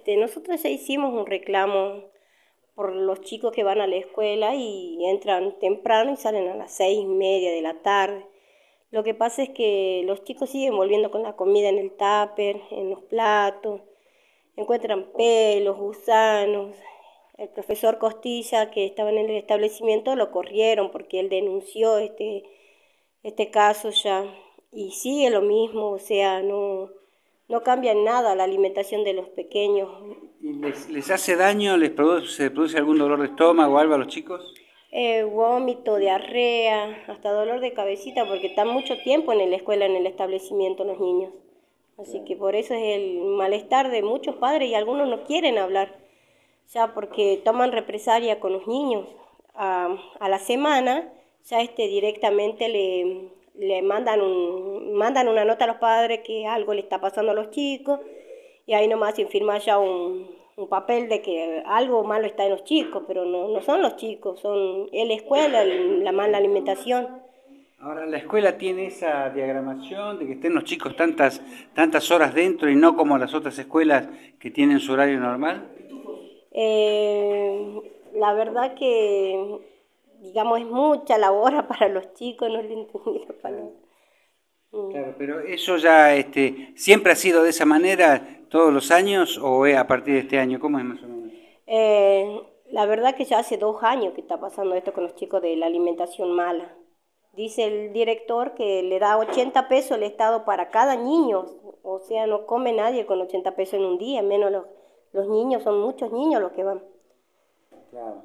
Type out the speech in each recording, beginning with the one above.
Este, Nosotros ya hicimos un reclamo por los chicos que van a la escuela y entran temprano y salen a las seis y media de la tarde. Lo que pasa es que los chicos siguen volviendo con la comida en el tupper, en los platos, encuentran pelos, gusanos. El profesor Costilla, que estaba en el establecimiento, lo corrieron porque él denunció este, este caso ya. Y sigue lo mismo, o sea, no, no cambia nada la alimentación de los pequeños. ¿Les, hace daño? ¿Les produce, se produce algún dolor de estómago o algo a los chicos? Eh, vómito, diarrea, hasta dolor de cabecita, porque están mucho tiempo en la escuela, en el establecimiento los niños. Así que por eso es el malestar de muchos padres y algunos no quieren hablar, ya porque toman represalia con los niños. Ah, a, la semana ya este directamente le mandan un, mandan una nota a los padres que algo le está pasando a los chicos y ahí nomás se firma ya un, papel de que algo malo está en los chicos, pero no, son los chicos, son la escuela, la mala alimentación. Ahora, la escuela tiene esa diagramación de que estén los chicos tantas, tantas horas dentro y no como las otras escuelas que tienen su horario normal. Eh, la verdad que, digamos, es mucha la para los chicos, no le entendí la Mm. Claro, pero eso ya este, siempre ha sido de esa manera todos los años o es a partir de este año, ¿cómo es más o menos? Eh, la verdad que ya hace dos años que está pasando esto con los chicos de la alimentación mala. Dice el director que le da 80 pesos el Estado para cada niño, o sea, no come nadie con 80 pesos en un día, menos los, niños, son muchos niños los que van. Claro,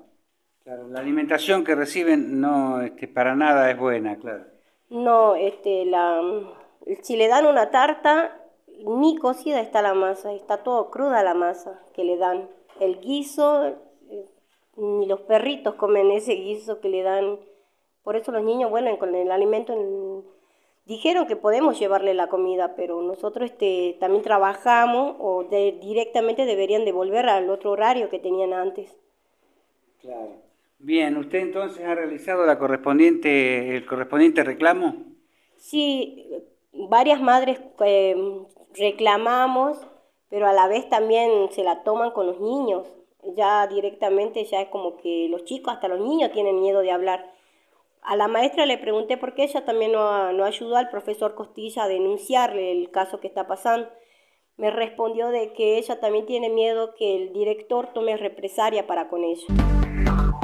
claro, la alimentación que reciben no este, para nada es buena, claro. No, este, la, si le dan una tarta, ni cocida está la masa, está todo cruda la masa que le dan. El guiso, ni los perritos comen ese guiso que le dan. Por eso los niños vuelven con el alimento. Dijeron que podemos llevarle la comida, pero nosotros este, también trabajamos o directamente deberían devolver al otro horario que tenían antes. Claro. Bien, ¿usted entonces ha realizado la correspondiente, el correspondiente reclamo? Sí, varias madres em, reclamamos, pero a la vez también se la toman con los niños. Ya directamente, ya es como que los chicos, hasta los niños tienen miedo de hablar. A la maestra le pregunté por qué ella también no, no ayudó al profesor Costilla a denunciarle el caso que está pasando. Me respondió de que ella también tiene miedo que el director tome represalia para con ella.